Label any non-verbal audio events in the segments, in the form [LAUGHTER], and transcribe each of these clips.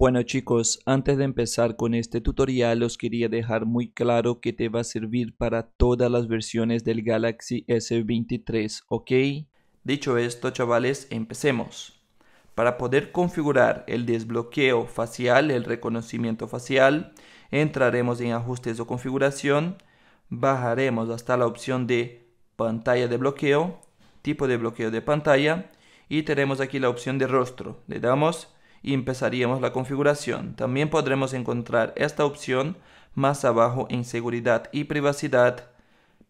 Bueno chicos, antes de empezar con este tutorial os quería dejar muy claro que te va a servir para todas las versiones del Galaxy S23, ¿ok? Dicho esto chavales, empecemos. Para poder configurar el desbloqueo facial, el reconocimiento facial, entraremos en ajustes o configuración, bajaremos hasta la opción de pantalla de bloqueo, tipo de bloqueo de pantalla y tenemos aquí la opción de rostro. Le damos y empezaríamos la configuración. También podremos encontrar esta opción más abajo en seguridad y privacidad,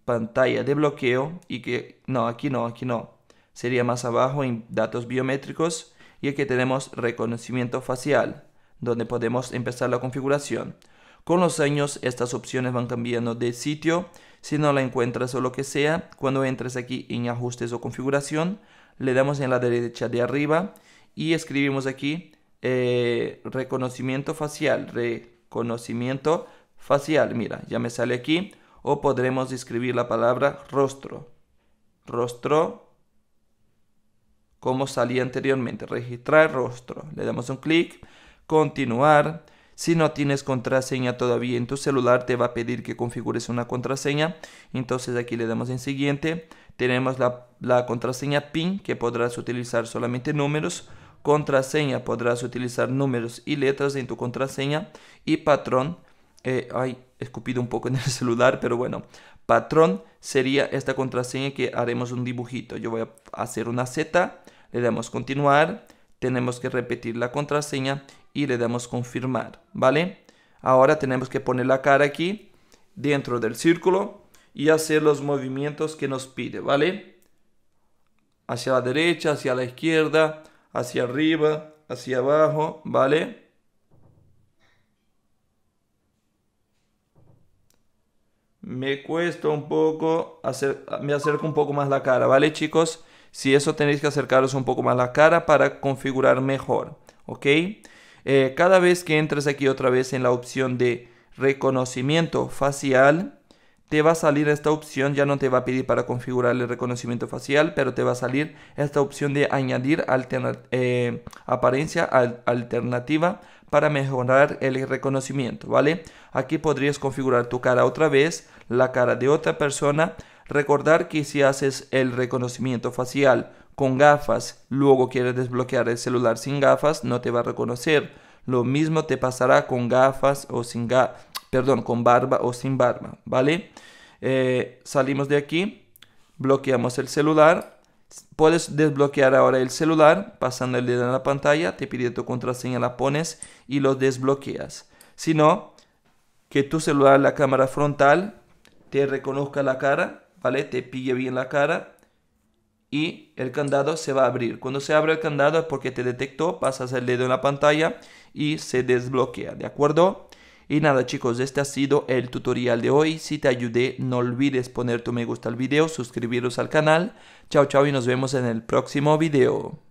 pantalla de bloqueo y que no, aquí no, aquí no. Sería más abajo en datos biométricos y aquí tenemos reconocimiento facial, donde podemos empezar la configuración. Con los años estas opciones van cambiando de sitio. Si no la encuentras o lo que sea, cuando entres aquí en ajustes o configuración, le damos en la derecha de arriba y escribimos aquí eh, reconocimiento facial, reconocimiento facial, mira, ya me sale aquí, o podremos escribir la palabra rostro, rostro, como salía anteriormente, registrar rostro, le damos un clic, continuar, si no tienes contraseña todavía en tu celular, te va a pedir que configures una contraseña. Entonces aquí le damos en siguiente. Tenemos la, la contraseña PIN que podrás utilizar solamente números contraseña, podrás utilizar números y letras en tu contraseña y patrón. Eh, ay, escupido un poco en el [LAUGHS] celular, pero bueno, patrón sería esta contraseña que haremos un dibujito. Yo voy a hacer una Z, le damos continuar, tenemos que repetir la contraseña y le damos confirmar, ¿vale? Ahora tenemos que poner la cara aquí dentro del círculo y hacer los movimientos que nos pide, ¿vale? Hacia la derecha, hacia la izquierda, hacia arriba, hacia abajo, ¿vale? Me cuesta un poco, hacer, me acerco un poco más la cara, ¿vale chicos? Si eso tenéis que acercaros un poco más la cara para configurar mejor, ¿ok? Eh, cada vez que entres aquí otra vez en la opción de reconocimiento facial, te va a salir esta opción, ya no te va a pedir para configurar el reconocimiento facial, pero te va a salir esta opción de añadir eh, apariencia alternativa para mejorar el reconocimiento, ¿vale? Aquí podrías configurar tu cara otra vez, la cara de otra persona. Recordar que si haces el reconocimiento facial con gafas, luego quieres desbloquear el celular sin gafas, no te va a reconocer. Lo mismo te pasará con gafas o sin gafas perdón, con barba o sin barba, ¿vale? Eh, salimos de aquí, bloqueamos el celular. Puedes desbloquear ahora el celular pasando el dedo en la pantalla, te pide tu contraseña, la pones y lo desbloqueas. Si no, que tu celular, la cámara frontal, te reconozca la cara, ¿vale? Te pille bien la cara y el candado se va a abrir. Cuando se abre el candado es porque te detectó, pasas el dedo en la pantalla y se desbloquea, ¿de acuerdo? Y nada chicos, este ha sido el tutorial de hoy. Si te ayudé, no olvides poner tu me gusta al video, suscribiros al canal. Chao chao y nos vemos en el próximo video.